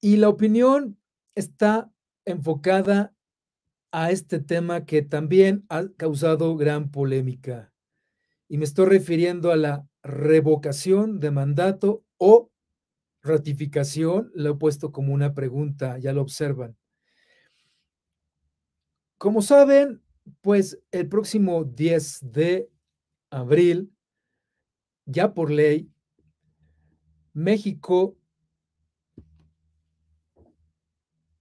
Y la opinión está enfocada a este tema que también ha causado gran polémica. Y me estoy refiriendo a la revocación de mandato o ratificación. Lo he puesto como una pregunta, ya lo observan. Como saben, pues el próximo 10 de abril, ya por ley, México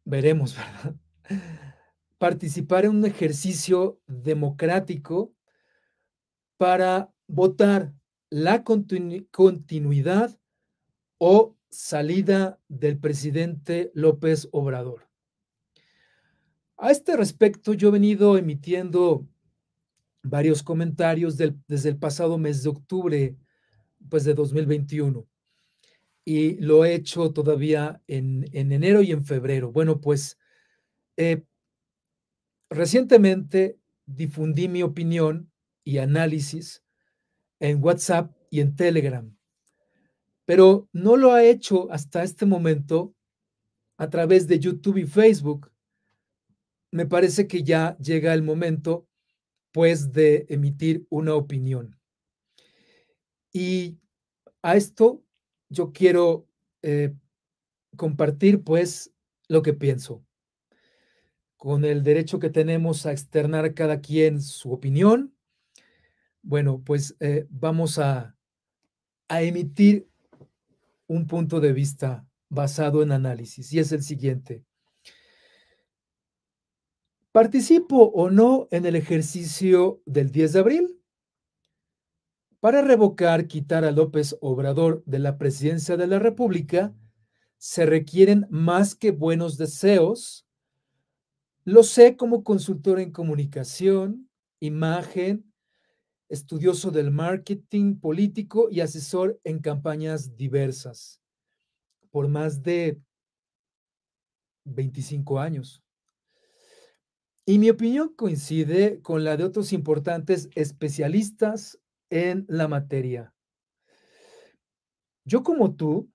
veremos, ¿verdad? Participar en un ejercicio democrático para votar la continuidad o salida del presidente López Obrador. A este respecto, yo he venido emitiendo varios comentarios desde el pasado mes de octubre, pues de 2021 y lo he hecho todavía en, enero y en febrero. Bueno, pues eh, recientemente difundí mi opinión y análisis en WhatsApp y en Telegram, pero no lo ha hecho hasta este momento a través de YouTube y Facebook. Me parece que ya llega el momento, pues, de emitir una opinión. Y a esto yo quiero eh, compartir pues lo que pienso, con el derecho que tenemos a externar cada quien su opinión. Bueno, pues eh, vamos a, a emitir un punto de vista basado en análisis y es el siguiente. ¿Participo o no en el ejercicio del 10 de abril? Para revocar, quitar a López Obrador de la presidencia de la República, se requieren más que buenos deseos. Lo sé como consultor en comunicación, imagen, estudioso del marketing político y asesor en campañas diversas por más de 25 años. Y mi opinión coincide con la de otros importantes especialistas en la materia. Yo como tú,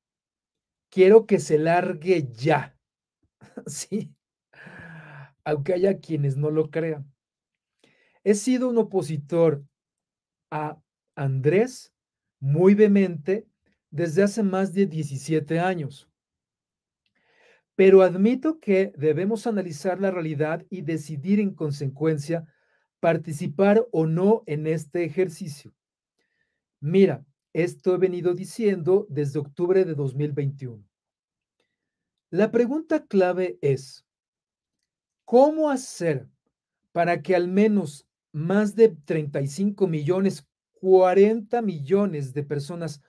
quiero que se largue ya. sí, aunque haya quienes no lo crean. He sido un opositor a Andrés muy vehemente desde hace más de 17 años. Pero admito que debemos analizar la realidad y decidir en consecuencia participar o no en este ejercicio. Mira, esto he venido diciendo desde octubre de 2021. La pregunta clave es, ¿cómo hacer para que al menos más de 35 millones, 40 millones de personas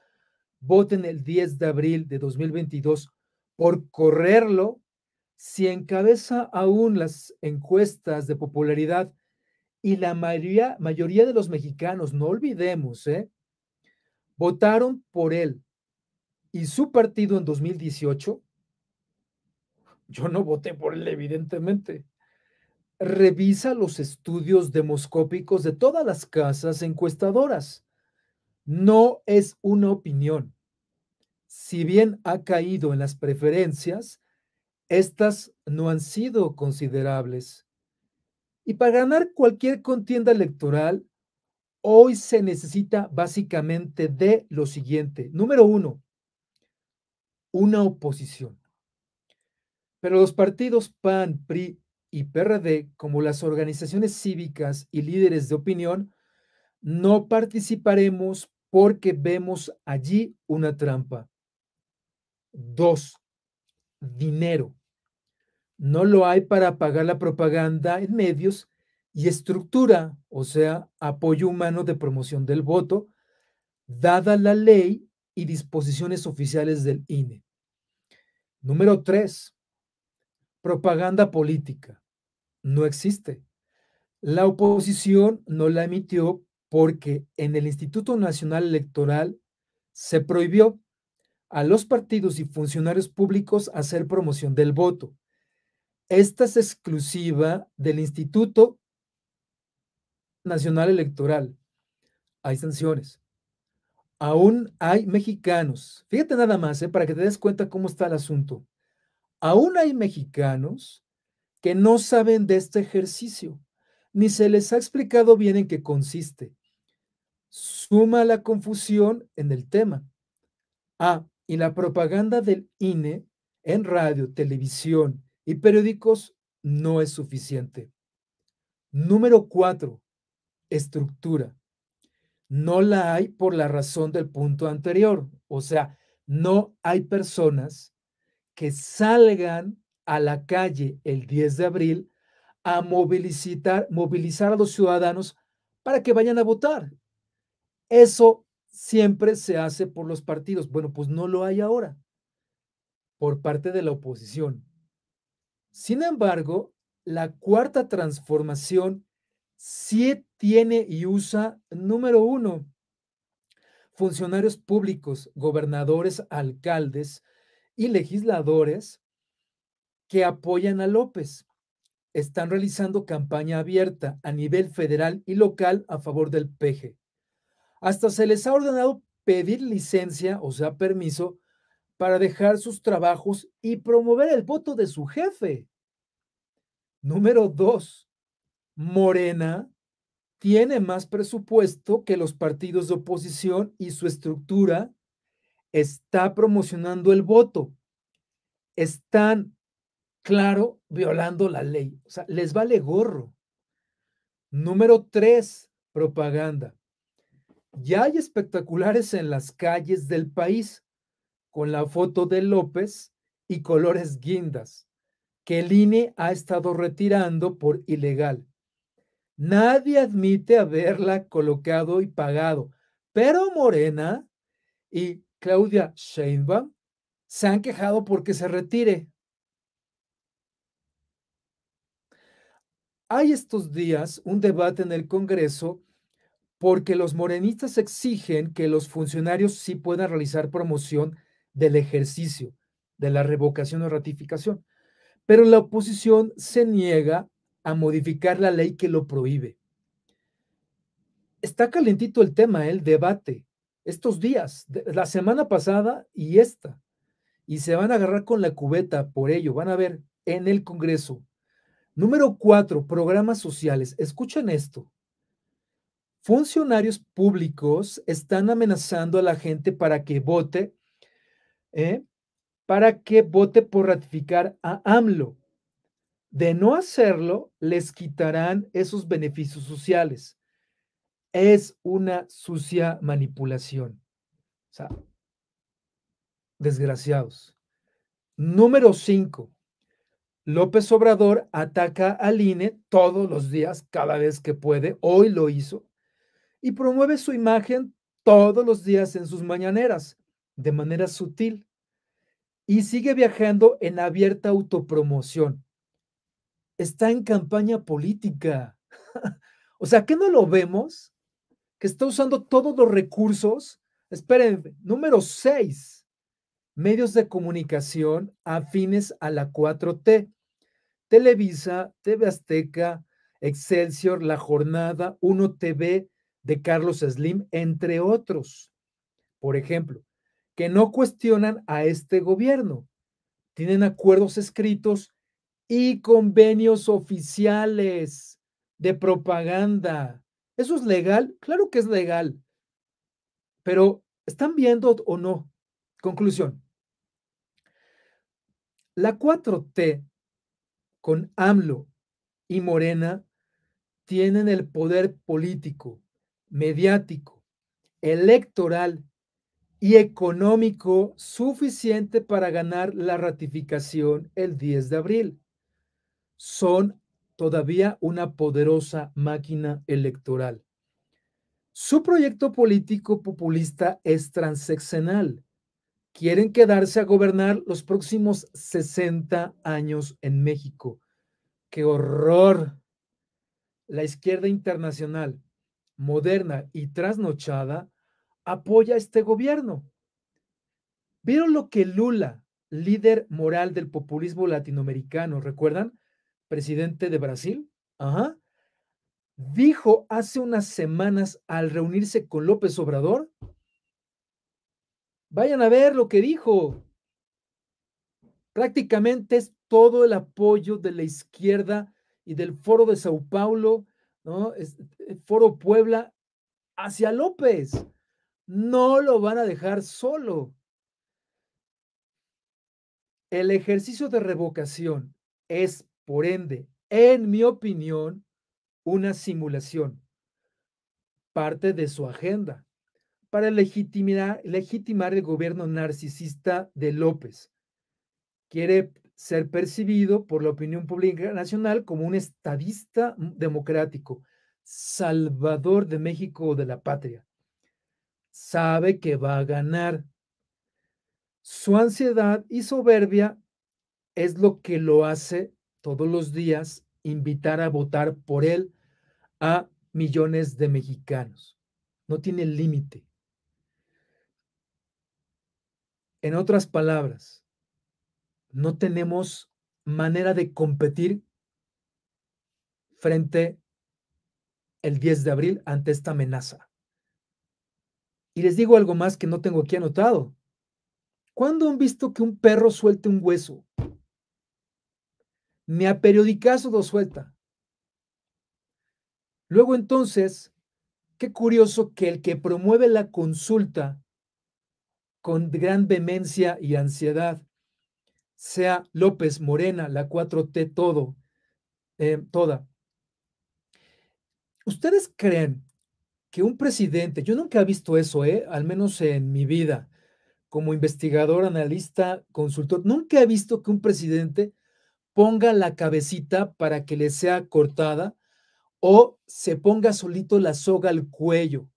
voten el 10 de abril de 2022 por correrlo si encabeza aún las encuestas de popularidad y la mayoría, de los mexicanos, no olvidemos, ¿eh? votaron por él y su partido en 2018, yo no voté por él, evidentemente. Revisa los estudios demoscópicos de todas las casas encuestadoras. No es una opinión. Si bien ha caído en las preferencias, estas no han sido considerables. Y para ganar cualquier contienda electoral, hoy se necesita básicamente de lo siguiente. Número uno, una oposición. Pero los partidos PAN, PRI y PRD, como las organizaciones cívicas y líderes de opinión, no participaremos porque vemos allí una trampa. Dos, dinero. No lo hay para pagar la propaganda en medios y estructura, o sea, apoyo humano de promoción del voto, dada la ley y disposiciones oficiales del INE. Número tres, Propaganda política. No existe. La oposición no la emitió porque en el Instituto Nacional Electoral se prohibió a los partidos y funcionarios públicos hacer promoción del voto. Esta es exclusiva del Instituto Nacional Electoral, hay sanciones. Aún hay mexicanos. Fíjate nada más, eh, para que te des cuenta cómo está el asunto. Aún hay mexicanos que no saben de este ejercicio, ni se les ha explicado bien en qué consiste. Suma la confusión en el tema. Ah, y la propaganda del INE en radio, televisión y periódicos no es suficiente. Número cuatro, estructura. No la hay por la razón del punto anterior. O sea, no hay personas que salgan a la calle el 10 de abril a movilizar, movilizar a los ciudadanos para que vayan a votar. Eso siempre se hace por los partidos. Bueno, pues no lo hay ahora por parte de la oposición. Sin embargo, la cuarta transformación sí tiene y usa, número uno, funcionarios públicos, gobernadores, alcaldes y legisladores que apoyan a López. Están realizando campaña abierta a nivel federal y local a favor del PG. Hasta se les ha ordenado pedir licencia, o sea, permiso, para dejar sus trabajos y promover el voto de su jefe. Número dos, Morena tiene más presupuesto que los partidos de oposición y su estructura está promocionando el voto. Están, claro, violando la ley. O sea, les vale gorro. Número tres, propaganda. Ya hay espectaculares en las calles del país con la foto de López y colores guindas que el INE ha estado retirando por ilegal. Nadie admite haberla colocado y pagado, pero Morena y Claudia Sheinbaum se han quejado porque se retire. Hay estos días un debate en el Congreso porque los morenistas exigen que los funcionarios sí puedan realizar promoción del ejercicio, de la revocación o ratificación, pero la oposición se niega a modificar la ley que lo prohíbe. Está calentito el tema, el debate, estos días, la semana pasada y esta, y se van a agarrar con la cubeta por ello, van a ver en el Congreso. Número cuatro, programas sociales. Escuchen esto. Funcionarios públicos están amenazando a la gente para que vote, ¿eh? para que vote por ratificar a AMLO. De no hacerlo, les quitarán esos beneficios sociales. Es una sucia manipulación. O sea, desgraciados. Número 5. López Obrador ataca al INE todos los días, cada vez que puede, hoy lo hizo, y promueve su imagen todos los días en sus mañaneras, de manera sutil, y sigue viajando en abierta autopromoción está en campaña política. o sea, ¿qué no lo vemos? Que está usando todos los recursos. Esperen, número 6, medios de comunicación afines a la 4T. Televisa, TV Azteca, Excelsior, La Jornada, 1TV de Carlos Slim, entre otros. Por ejemplo, que no cuestionan a este gobierno. Tienen acuerdos escritos y convenios oficiales de propaganda. ¿Eso es legal? Claro que es legal. Pero ¿están viendo o no? Conclusión. La 4T con AMLO y Morena tienen el poder político, mediático, electoral y económico suficiente para ganar la ratificación el 10 de abril son todavía una poderosa máquina electoral. Su proyecto político populista es transeccional. Quieren quedarse a gobernar los próximos 60 años en México. ¡Qué horror! La izquierda internacional, moderna y trasnochada, apoya este gobierno. ¿Vieron lo que Lula, líder moral del populismo latinoamericano, recuerdan? presidente de Brasil, dijo hace unas semanas al reunirse con López Obrador, vayan a ver lo que dijo. Prácticamente es todo el apoyo de la izquierda y del Foro de Sao Paulo, ¿no? el eh, Foro Puebla hacia López. No lo van a dejar solo. El ejercicio de revocación es por ende, en mi opinión, una simulación, parte de su agenda, para legitimar, legitimar el gobierno narcisista de López. Quiere ser percibido por la opinión pública nacional como un estadista democrático, salvador de México o de la patria. Sabe que va a ganar. Su ansiedad y soberbia es lo que lo hace todos los días invitar a votar por él a millones de mexicanos. No tiene límite. En otras palabras, no tenemos manera de competir frente el 10 de abril ante esta amenaza. Y les digo algo más que no tengo aquí anotado. ¿Cuándo han visto que un perro suelte un hueso? me ha periodicazo dos suelta. Luego entonces, qué curioso que el que promueve la consulta con gran vehemencia y ansiedad sea López Morena, la 4T todo, eh, toda. ¿Ustedes creen que un presidente, yo nunca he visto eso, eh, al menos en mi vida, como investigador, analista, consultor, nunca he visto que un presidente ponga la cabecita para que le sea cortada o se ponga solito la soga al cuello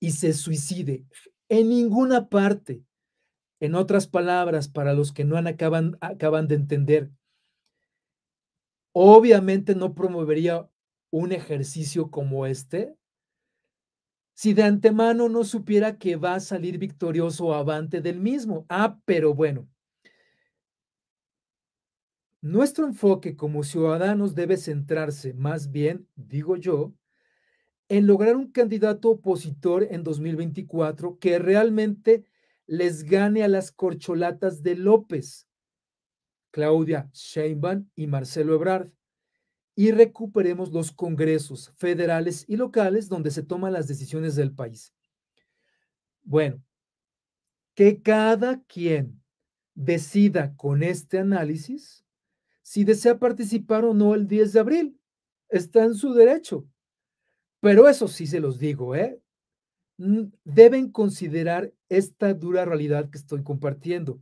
y se suicide. En ninguna parte. En otras palabras, para los que no han, acaban, acaban de entender, obviamente no promovería un ejercicio como este si de antemano no supiera que va a salir victorioso avante del mismo. Ah, pero bueno, nuestro enfoque como ciudadanos debe centrarse más bien, digo yo, en lograr un candidato opositor en 2024 que realmente les gane a las corcholatas de López, Claudia Sheinbaum y Marcelo Ebrard, y recuperemos los congresos federales y locales donde se toman las decisiones del país. Bueno, que cada quien decida con este análisis si desea participar o no el 10 de abril. Está en su derecho. Pero eso sí se los digo, ¿eh? Deben considerar esta dura realidad que estoy compartiendo.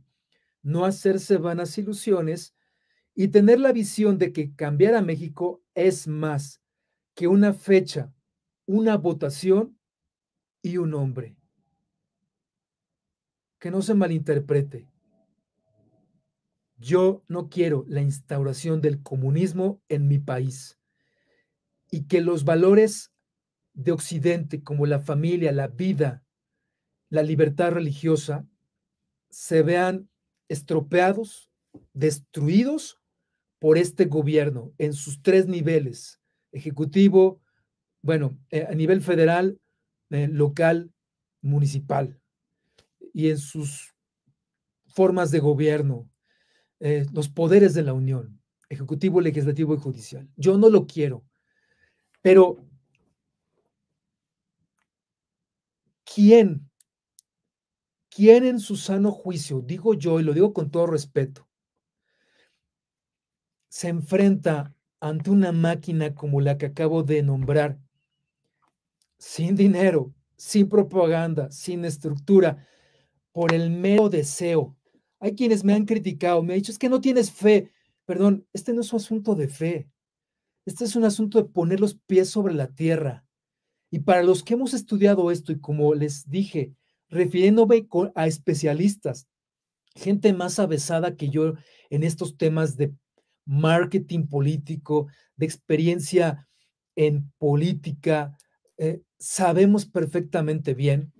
No hacerse vanas ilusiones y tener la visión de que cambiar a México es más que una fecha, una votación y un hombre. Que no se malinterprete. Yo no quiero la instauración del comunismo en mi país y que los valores de Occidente como la familia, la vida, la libertad religiosa se vean estropeados, destruidos por este gobierno en sus tres niveles, ejecutivo, bueno, eh, a nivel federal, eh, local, municipal, y en sus formas de gobierno, eh, los poderes de la Unión, Ejecutivo, Legislativo y Judicial. Yo no lo quiero, pero ¿quién? ¿Quién en su sano juicio, digo yo y lo digo con todo respeto, se enfrenta ante una máquina como la que acabo de nombrar, sin dinero, sin propaganda, sin estructura, por el mero deseo hay quienes me han criticado, me han dicho, es que no tienes fe. Perdón, este no es un asunto de fe. Este es un asunto de poner los pies sobre la tierra. Y para los que hemos estudiado esto, y como les dije, refiriéndome a especialistas, gente más avesada que yo en estos temas de marketing político, de experiencia en política, eh, sabemos perfectamente bien,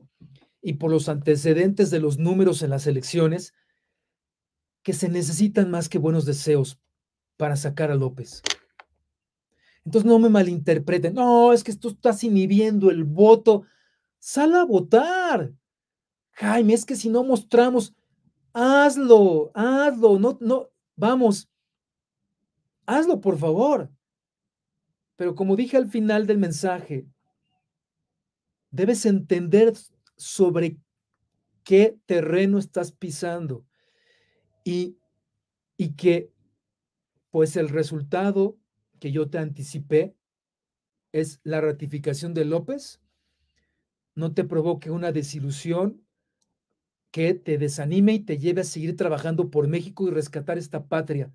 y por los antecedentes de los números en las elecciones, que se necesitan más que buenos deseos para sacar a López. Entonces no me malinterpreten. No, es que tú estás inhibiendo el voto. Sal a votar. Jaime, es que si no mostramos, hazlo, hazlo. No, no, vamos. Hazlo, por favor. Pero como dije al final del mensaje, debes entender sobre qué terreno estás pisando y, que pues el resultado que yo te anticipé es la ratificación de López, no te provoque una desilusión que te desanime y te lleve a seguir trabajando por México y rescatar esta patria.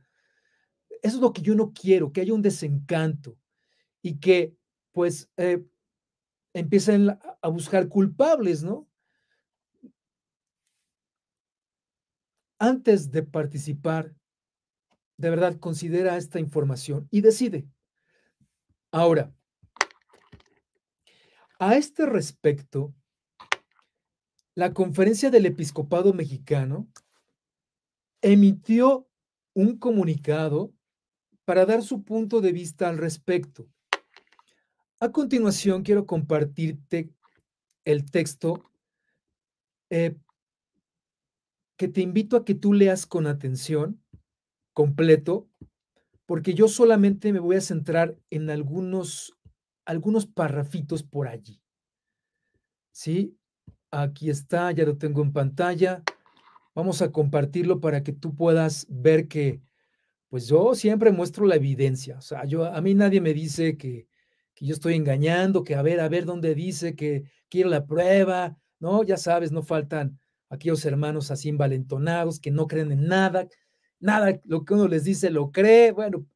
Eso es lo que yo no quiero, que haya un desencanto y que pues eh, empiecen a buscar culpables, ¿no? antes de participar, de verdad, considera esta información y decide. Ahora, a este respecto, la conferencia del episcopado mexicano emitió un comunicado para dar su punto de vista al respecto. A continuación, quiero compartirte el texto eh, te invito a que tú leas con atención, completo, porque yo solamente me voy a centrar en algunos, algunos parrafitos por allí. ¿Sí? Aquí está, ya lo tengo en pantalla. Vamos a compartirlo para que tú puedas ver que, pues yo siempre muestro la evidencia. O sea, yo, a mí nadie me dice que, que yo estoy engañando, que a ver, a ver dónde dice que quiero la prueba. No, ya sabes, no faltan aquellos hermanos así envalentonados que no creen en nada, nada, lo que uno les dice lo cree, bueno,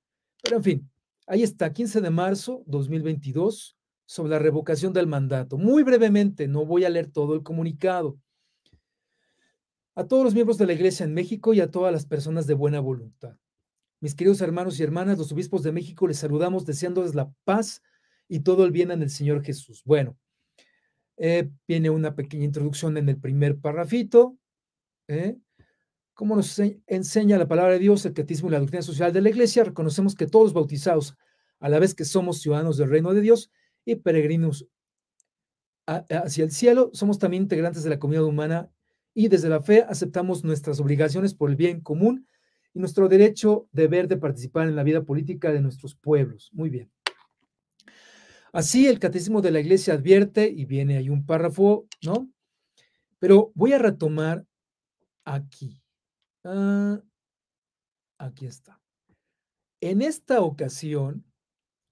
pero en fin, ahí está, 15 de marzo 2022, sobre la revocación del mandato. Muy brevemente, no voy a leer todo el comunicado. A todos los miembros de la Iglesia en México y a todas las personas de buena voluntad. Mis queridos hermanos y hermanas, los obispos de México les saludamos deseándoles la paz y todo el bien en el Señor Jesús. Bueno, eh, viene una pequeña introducción en el primer parrafito. ¿eh? Como nos enseña la palabra de Dios, el catismo y la doctrina social de la Iglesia, reconocemos que todos bautizados, a la vez que somos ciudadanos del reino de Dios y peregrinos hacia el cielo, somos también integrantes de la comunidad humana y desde la fe aceptamos nuestras obligaciones por el bien común y nuestro derecho, deber de participar en la vida política de nuestros pueblos. Muy bien. Así el catecismo de la iglesia advierte, y viene ahí un párrafo, ¿no? Pero voy a retomar aquí. Ah, aquí está. En esta ocasión,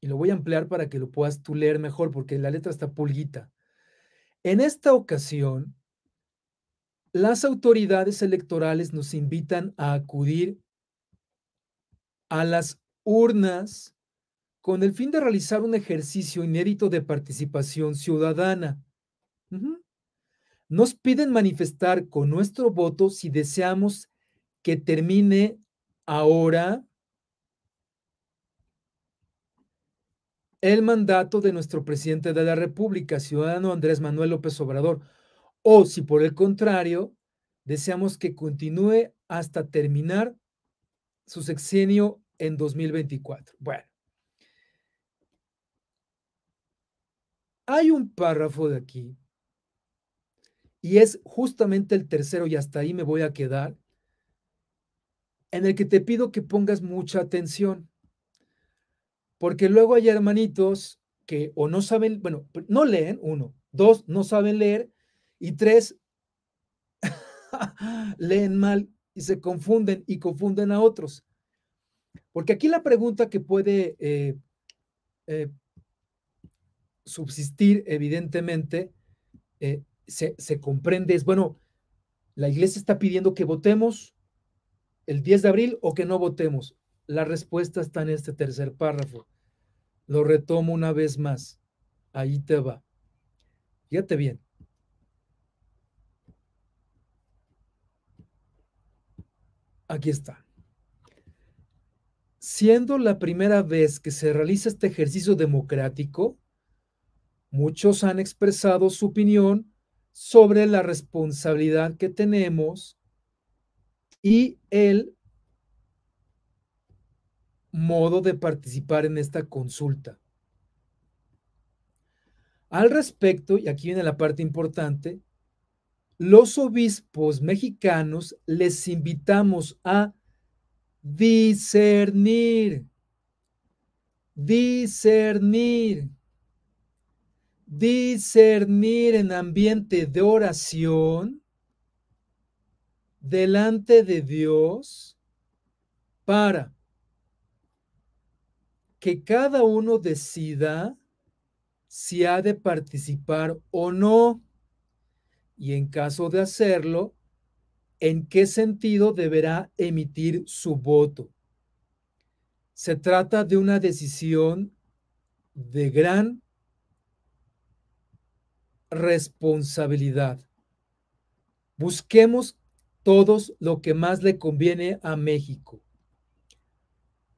y lo voy a ampliar para que lo puedas tú leer mejor, porque la letra está pulguita. En esta ocasión, las autoridades electorales nos invitan a acudir a las urnas con el fin de realizar un ejercicio inédito de participación ciudadana. Nos piden manifestar con nuestro voto si deseamos que termine ahora el mandato de nuestro presidente de la República, ciudadano Andrés Manuel López Obrador, o si por el contrario deseamos que continúe hasta terminar su sexenio en 2024. Bueno, Hay un párrafo de aquí, y es justamente el tercero, y hasta ahí me voy a quedar, en el que te pido que pongas mucha atención, porque luego hay hermanitos que o no saben, bueno, no leen, uno, dos, no saben leer, y tres, leen mal y se confunden y confunden a otros. Porque aquí la pregunta que puede eh, eh subsistir, evidentemente, eh, se, se, comprende, es bueno, la iglesia está pidiendo que votemos el 10 de abril o que no votemos. La respuesta está en este tercer párrafo. Lo retomo una vez más. Ahí te va. Fíjate bien. Aquí está. Siendo la primera vez que se realiza este ejercicio democrático, Muchos han expresado su opinión sobre la responsabilidad que tenemos y el modo de participar en esta consulta. Al respecto, y aquí viene la parte importante, los obispos mexicanos les invitamos a discernir, discernir discernir en ambiente de oración delante de Dios para que cada uno decida si ha de participar o no y en caso de hacerlo, en qué sentido deberá emitir su voto. Se trata de una decisión de gran responsabilidad. Busquemos todos lo que más le conviene a México.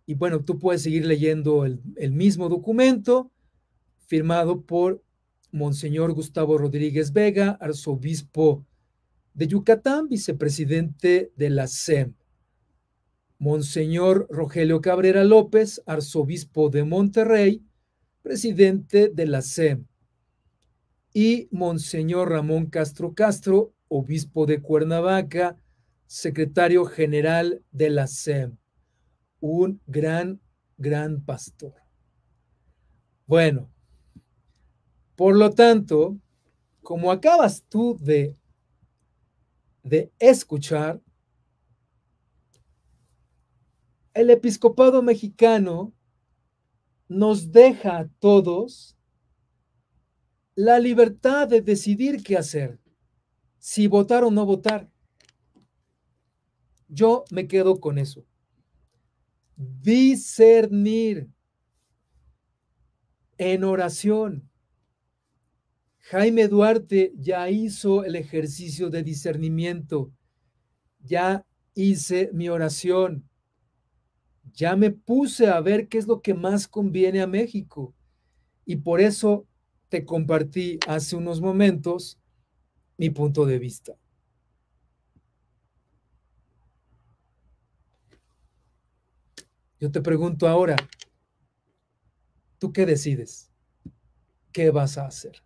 Y bueno, tú puedes seguir leyendo el, mismo documento firmado por Monseñor Gustavo Rodríguez Vega, arzobispo de Yucatán, vicepresidente de la SEM. Monseñor Rogelio Cabrera López, arzobispo de Monterrey, presidente de la SEM y Monseñor Ramón Castro Castro, obispo de Cuernavaca, secretario general de la SEM, un gran, gran pastor. Bueno, por lo tanto, como acabas tú de, de escuchar, el episcopado mexicano nos deja a todos la libertad de decidir qué hacer, si votar o no votar. Yo me quedo con eso. Discernir en oración. Jaime Duarte ya hizo el ejercicio de discernimiento. Ya hice mi oración. Ya me puse a ver qué es lo que más conviene a México. Y por eso te compartí hace unos momentos mi punto de vista. Yo te pregunto ahora, ¿tú qué decides? ¿Qué vas a hacer?